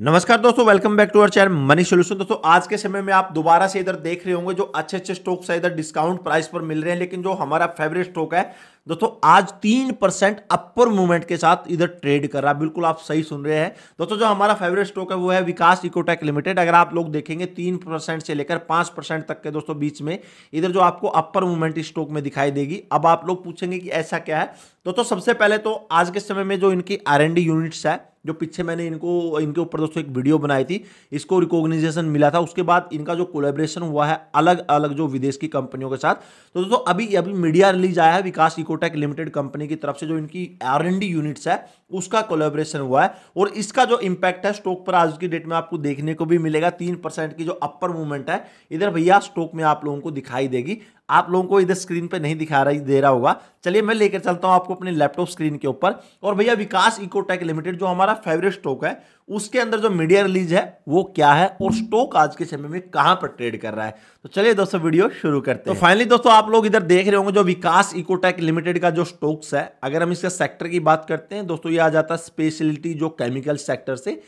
नमस्कार दोस्तों welcome back to our channel money solution दोस्तों आज के समय में आप दोबारा से इधर देख रहे होंगे जो अच्छे अच्छे स्टॉक्स है इधर डिस्काउंट प्राइस पर मिल रहे हैं लेकिन जो हमारा फेवरेट स्टॉक है दोस्तों आज तीन परसेंट अपर मूवमेंट के साथ इधर ट्रेड कर रहा है बिल्कुल आप सही सुन रहे हैं दोस्तों जो हमारा फेवरेट स्टॉक है वो है विकास इकोटेक लिमिटेड अगर आप लोग देखेंगे तीन परसेंट से लेकर पांच परसेंट तक के दोस्तों बीच में इधर जो आपको अपर मूवमेंट स्टॉक में दिखाई देगी अब आप लोग पूछेंगे कि ऐसा क्या है दोस्तों सबसे पहले तो आज के समय में जो इनकी आर यूनिट्स है जो पीछे मैंने इनको इनके ऊपर दोस्तों एक वीडियो बनाई थी इसको रिकॉग्निशन मिला था उसके बाद इनका जो कोलेब्रेशन हुआ है अलग अलग जो विदेश की कंपनियों के साथ तो दोस्तों अभी अभी मीडिया रिलीज आया है Vikas eco infotech limited company की तरफ से जो इनकी आर एन डी यूनिट्स है उसका कोलेबोरेशन हुआ है और इसका जो इंपैक्ट है स्टॉक पर आज की डेट में आपको देखने को भी मिलेगा तीन परसेंट की जो अपर मूवमेंट है इधर भैया स्टॉक में आप लोगों को दिखाई देगी आप लोगों को इधर स्क्रीन पे नहीं दिखा रही दे रहा होगा चलिए मैं लेकर चलता हूं आपको अपने लैपटॉप स्क्रीन के ऊपर और भैया विकास इकोटेक लिमिटेड जो हमारा फेवरेट स्टॉक है उसके अंदर जो मीडिया रिलीज है वो क्या है और स्टॉक आज के समय में कहां पर ट्रेड कर रहा है तो चलिए दोस्तों वीडियो शुरू करते तो हैं तो फाइनली दोस्तों आप लोग इधर देख रहे होंगे जो विकास इकोटेक लिमिटेड का जो स्टॉक्स है अगर हम इसके सेक्टर की बात करते हैं दोस्तों ये आ जाता है स्पेशलिटी जो केमिकल सेक्टर से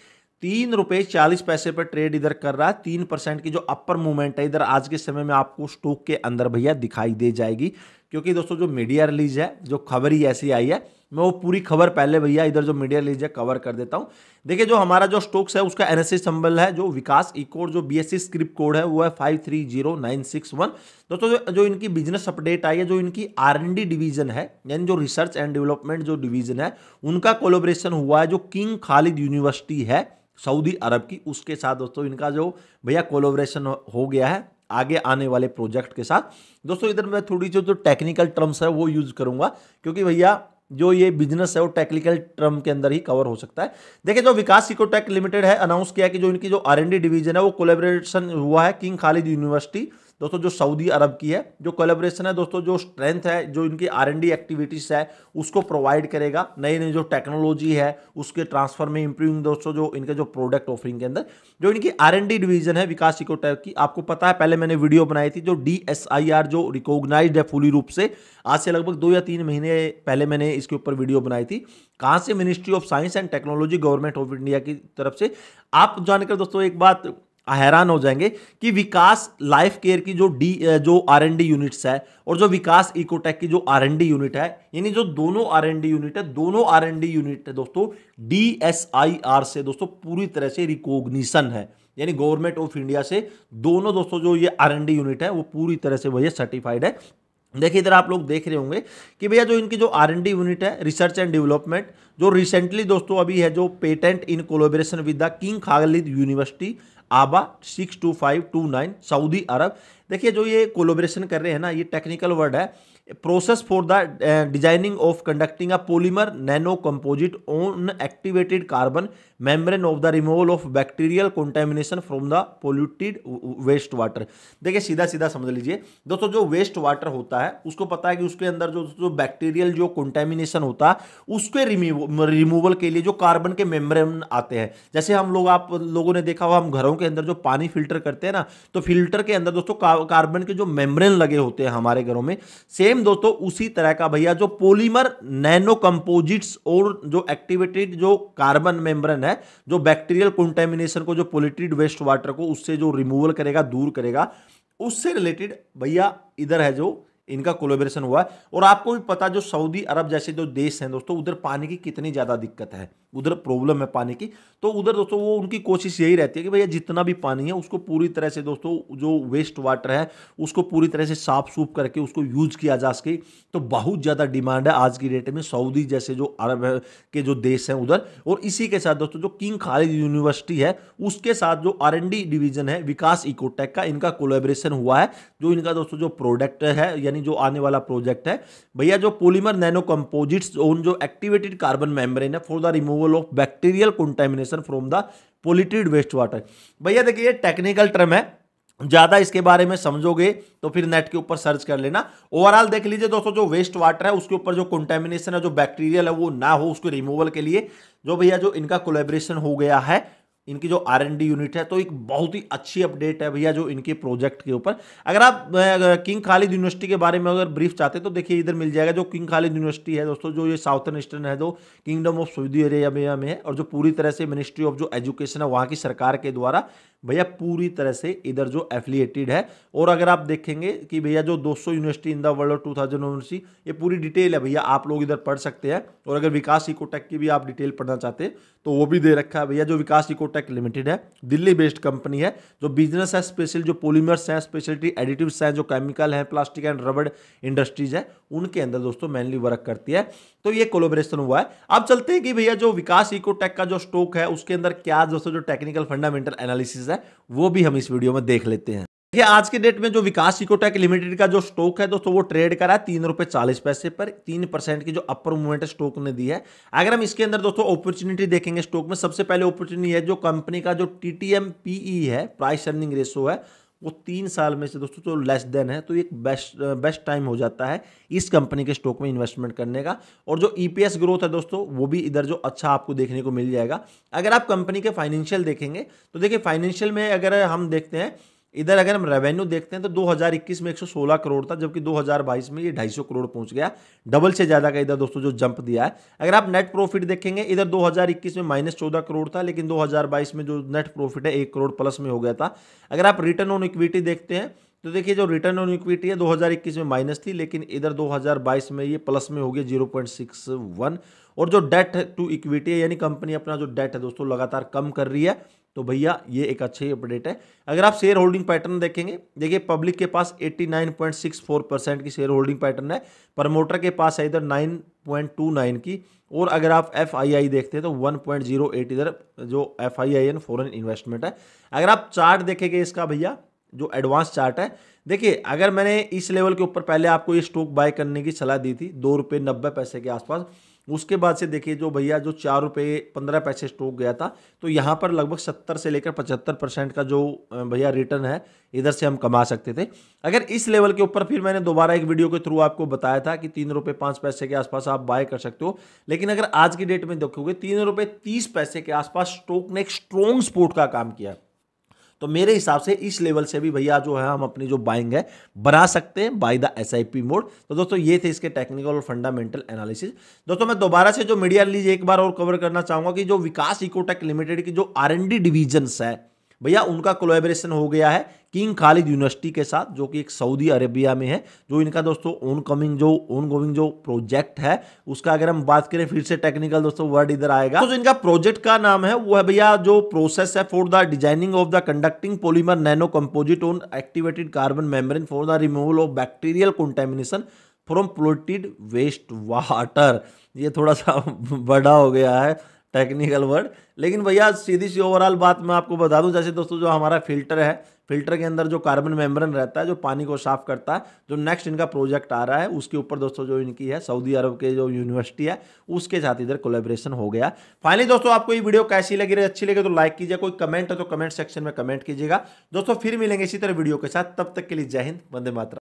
तीन रुपये चालीस पैसे पर ट्रेड इधर कर रहा है तीन परसेंट की जो अपर मूवमेंट है इधर आज के समय में आपको स्टॉक के अंदर भैया दिखाई दे जाएगी क्योंकि दोस्तों जो मीडिया रिलीज है जो खबर ही ऐसी आई है मैं वो पूरी खबर पहले भैया इधर जो मीडिया रिलीज है कवर कर देता हूँ देखिए जो हमारा जो स्टॉक्स है उसका एन संबल है जो विकास ई कोड जो बी एस स्क्रिप्ट कोड है वो है five three zero nine six one दोस्तों जो, जो इनकी बिजनेस अपडेट आई है जो इनकी आर डिवीजन है यानी जो रिसर्च एंड डेवलपमेंट जो डिवीजन है उनका कोलोब्रेशन हुआ है जो किंग खालिद यूनिवर्सिटी है सऊदी अरब की उसके साथ दोस्तों इनका जो भैया कोलोब्रेशन हो गया है आगे आने वाले प्रोजेक्ट के साथ दोस्तों इधर मैं थोड़ी जो जो टेक्निकल टर्म्स है वो यूज करूंगा क्योंकि भैया जो ये बिजनेस है वो टेक्निकल टर्म के अंदर ही कवर हो सकता है देखिए जो विकास इकोटेक लिमिटेड है अनाउंस किया कि जो इनकी जो आर डिवीजन है वो कोलेबोरेशन हुआ है किंग खालिद यूनिवर्सिटी दोस्तों जो सऊदी अरब की है जो कोलेब्रेशन है दोस्तों जो स्ट्रेंथ है जो इनकी आर एक्टिविटीज़ है उसको प्रोवाइड करेगा नई नई जो टेक्नोलॉजी है उसके ट्रांसफर में इंप्रूविंग दोस्तों जो इनके जो प्रोडक्ट ऑफरिंग के अंदर जो इनकी आर डिवीजन है विकास इकोटेक की आपको पता है पहले मैंने वीडियो बनाई थी जो डी जो रिकोगनाइज है फुली रूप से आज से लगभग दो या तीन महीने पहले मैंने इसके ऊपर वीडियो बनाई थी कहाँ से ministry of science and technology government of India की तरफ से आप जानकर दोस्तों एक बात हैरान हो जाएंगे कि विकास लाइफ केयर की जो डी जो आर एन डी यूनिट्स है और जो विकास इकोटेक की जो आर एन डी यूनिट है यानी जो दोनों आर एन डी यूनिट है दोनों आर एन डी यूनिट है दोस्तों डी एस आई आर से दोस्तों पूरी तरह से रिकॉग्निशन है यानी गवर्नमेंट ऑफ इंडिया से दोनों दोस्तों जो ये आर एन डी यूनिट है वो पूरी तरह से भैया सर्टिफाइड है देखिए इधर आप लोग देख रहे होंगे कि भैया जो इनकी जो आर एन डी यूनिट है रिसर्च एंड डेवलपमेंट जो रिसेंटली दोस्तों अभी है जो patent in collaboration with the King Khalid University आबा six two five two nine सऊदी अरब देखिए जो ये कोलोब्रेशन कर रहे हैं ना ये टेक्निकल वर्ड है process for the designing of conducting a polymer nano composite on activated carbon membrane of the removal of bacterial contamination from the polluted waste water देखिए सीधा सीधा समझ लीजिए दोस्तों जो वेस्ट वाटर होता है उसको पता है कि उसके अंदर जो जो बैक्टीरियल जो कॉन्टेमिनेशन होता है उसके रिमूवल के लिए जो कार्बन के मेम्ब्रेन आते हैं जैसे हम लोग आप लोगों ने देखा हो हम घरों के अंदर जो पानी फिल्टर करते हैं ना तो फिल्टर के अंदर दोस्तों कार्बन के जो मेम्ब्रेन लगे होते हैं हमारे घरों में सेम दोस्तों उसी तरह का भैया जो पोलीमर नैनो कंपोजिट्स और जो एक्टिवेटेड जो कार्बन मेम्ब्रेन है जो बैक्टीरियल कंटेमिनेशन को जो पोलिटेड वेस्ट वाटर को उससे जो रिमूवल करेगा दूर करेगा उससे रिलेटेड भैया इधर है जो इनका कोलोबरेशन हुआ है और आपको भी पता जो सऊदी अरब जैसे जो देश हैं दोस्तों उधर पानी की कितनी ज़्यादा दिक्कत है उधर प्रॉब्लम है पानी की तो उधर दोस्तों वो उनकी कोशिश यही रहती है कि भैया जितना भी पानी है उसको पूरी तरह से दोस्तों जो वेस्ट वाटर है उसको पूरी तरह से साफ सूफ करके उसको यूज़ किया जा सके तो बहुत ज़्यादा डिमांड है आज की डेट में सऊदी जैसे जो अरब के जो देश हैं उधर और इसी के साथ दोस्तों जो किंग खालिद यूनिवर्सिटी है उसके साथ जो आर डिवीजन है विकास इकोटेक का इनका कोलेबरेशन हुआ है जो इनका दोस्तों जो प्रोडक्ट है यानी जो आने वाला प्रोजेक्ट है भैया जो पोलीमर नैनो कंपोजिट्स ओन जो एक्टिवेटेड कार्बन मेम्ब्रेन है for the removal of bacterial contamination from the polluted waste water भैया देखिए ये टेक्निकल टर्म है ज़्यादा इसके बारे में समझोगे तो फिर नेट के ऊपर सर्च कर लेना ओवरऑल देख लीजिए दोस्तों जो वेस्ट वाटर है उसके ऊपर जो कंटेमिनेशन है जो बैक्टीरियल है वो ना हो उसके रिमूवल के लिए जो भैया जो इनका कोलेब्रेशन हो गया है इनकी जो आर एन डी यूनिट है तो एक बहुत ही अच्छी अपडेट है भैया जो इनके प्रोजेक्ट के ऊपर अगर आप किंग खालिद यूनिवर्सिटी के बारे में अगर ब्रीफ चाहते तो देखिए इधर मिल जाएगा जो किंग खालिद यूनिवर्सिटी है दोस्तों जो ये साउथर्न ईस्टर्न है जो किंगडम ऑफ सऊदी अरेबिया में है और जो पूरी तरह से मिनिस्ट्री ऑफ जो एजुकेशन है वहाँ की सरकार के द्वारा भैया पूरी तरह से इधर जो एफिलिएटेड है और अगर आप देखेंगे कि भैया जो 200 university in the world two thousand university ये पूरी डिटेल है भैया आप लोग इधर पढ़ सकते हैं और अगर विकास इकोटेक की भी आप डिटेल पढ़ना चाहते हैं तो वो भी दे रखा है भैया जो विकास इकोटेक टेक लिमिटेड है दिल्ली बेस्ड कंपनी है जो बिजनेस है स्पेशल जो पोलीमर्स हैं स्पेशलिटी एडिटिव्स हैं जो केमिकल हैं प्लास्टिक एंड रबड़ इंडस्ट्रीज है उनके अंदर दोस्तों मेनली वर्क करती है तो ये कोलोबरेशन हुआ है अब चलते हैं कि भैया जो विकास इकोटेक का जो स्टॉक है उसके अंदर क्या दोस्तों जो टेक्निकल फंडामेंटल एनालिसिस है वो भी हम इस वीडियो में देख लेते हैं देखिए आज के डेट में जो विकास इकोटेक लिमिटेड का जो स्टॉक है दोस्तों वो ट्रेड करा है तीन रुपए चालीस पैसे पर तीन परसेंट की जो अपर मूवमेंट स्टॉक ने दी है अगर हम इसके अंदर दोस्तों अपॉर्चुनिटी देखेंगे स्टॉक में सबसे पहले अपॉर्चुनिटी है जो कंपनी का जो T T M P E है प्राइस अर्निंग रेशो है वो तीन साल में से दोस्तों तो लेस देन है तो एक बेस्ट बेस्ट टाइम हो जाता है इस कंपनी के स्टॉक में इन्वेस्टमेंट करने का और जो ईपीएस e ग्रोथ है दोस्तों वो भी इधर जो अच्छा आपको देखने को मिल जाएगा अगर आप कंपनी के फाइनेंशियल देखेंगे तो देखिए फाइनेंशियल में अगर हम देखते हैं इधर अगर हम रेवेन्यू देखते हैं तो 2021 में 116 करोड़ था जबकि 2022 में ये 250 करोड़ पहुंच गया डबल से ज़्यादा का इधर दोस्तों जो जंप दिया है अगर आप नेट प्रॉफिट देखेंगे इधर 2021 में माइनस चौदह करोड़ था लेकिन 2022 में जो नेट प्रॉफिट है एक करोड़ प्लस में हो गया था अगर आप रिटर्न ऑन इक्विटी देखते हैं तो देखिए जो रिटर्न ऑन इक्विटी है 2021 में माइनस थी लेकिन इधर 2022 में ये प्लस में हो गया 0.61 और जो डेट टू इक्विटी है यानी कंपनी अपना जो डेट है दोस्तों लगातार कम कर रही है तो भैया ये एक अच्छी अपडेट है अगर आप शेयर होल्डिंग पैटर्न देखेंगे देखिए पब्लिक के पास 89.64 परसेंट की शेयर होल्डिंग पैटर्न है प्रमोटर के पास है इधर 9.29 की और अगर आप एफ देखते हैं तो 1.08 इधर जो F I I N foreign investment है अगर आप चार्ट देखेंगे इसका भैया जो एडवांस चार्ट है देखिए अगर मैंने इस लेवल के ऊपर पहले आपको ये स्टॉक बाय करने की सलाह दी थी दो रुपये नब्बे पैसे के आसपास उसके बाद से देखिए जो भैया जो चार रुपये पंद्रह पैसे स्टॉक गया था तो यहाँ पर लगभग सत्तर से लेकर पचहत्तर परसेंट का जो भैया रिटर्न है इधर से हम कमा सकते थे अगर इस लेवल के ऊपर फिर मैंने दोबारा एक वीडियो के थ्रू आपको बताया था कि तीन रुपये पाँच पैसे के आसपास आप बाय कर सकते हो लेकिन अगर आज की डेट में देखोगे तीन रुपये तीस पैसे के आसपास स्टॉक ने एक स्ट्रॉन्ग स्पोर्ट का काम किया तो मेरे हिसाब से इस लेवल से भी भैया जो है हम अपनी जो बाइंग है बना सकते हैं बाय द एस मोड तो दोस्तों ये थे इसके टेक्निकल और फंडामेंटल एनालिसिस दोस्तों मैं दोबारा से जो मीडिया रिलीज एक बार और कवर करना चाहूंगा कि जो विकास इकोटेक लिमिटेड की जो आर डिविजन्स है भैया उनका कोलेबरेशन हो गया है किंग खालिद यूनिवर्सिटी के साथ जो कि एक सऊदी अरेबिया में है जो इनका दोस्तों ऑन कमिंग जो ओन गोविंग जो प्रोजेक्ट है उसका अगर हम बात करें फिर से टेक्निकल दोस्तों वर्ड इधर आएगा तो इनका प्रोजेक्ट का नाम है वो है भैया जो प्रोसेस है for the designing of the conducting polymer nano composite on activated carbon membrane for the removal of bacterial contamination from polluted waste water ये थोड़ा सा बड़ा हो गया है टेक्निकल वर्ड लेकिन भैया सीधी सी ओवरऑल बात मैं आपको बता दूं जैसे दोस्तों जो हमारा फिल्टर है फिल्टर के अंदर जो कार्बन मेम्ब्रेन रहता है जो पानी को साफ करता है जो नेक्स्ट इनका प्रोजेक्ट आ रहा है उसके ऊपर दोस्तों जो इनकी है सऊदी अरब के जो यूनिवर्सिटी है उसके साथ इधर कोलेब्रेशन हो गया फाइनली दोस्तों आपको ये वीडियो कैसी लगी रही अच्छी लगी तो लाइक कीजिए कोई कमेंट है तो कमेंट सेक्शन में कमेंट कीजिएगा दोस्तों फिर मिलेंगे इसी तरह वीडियो के साथ तब तक के लिए जय हिंद वंदे मातरा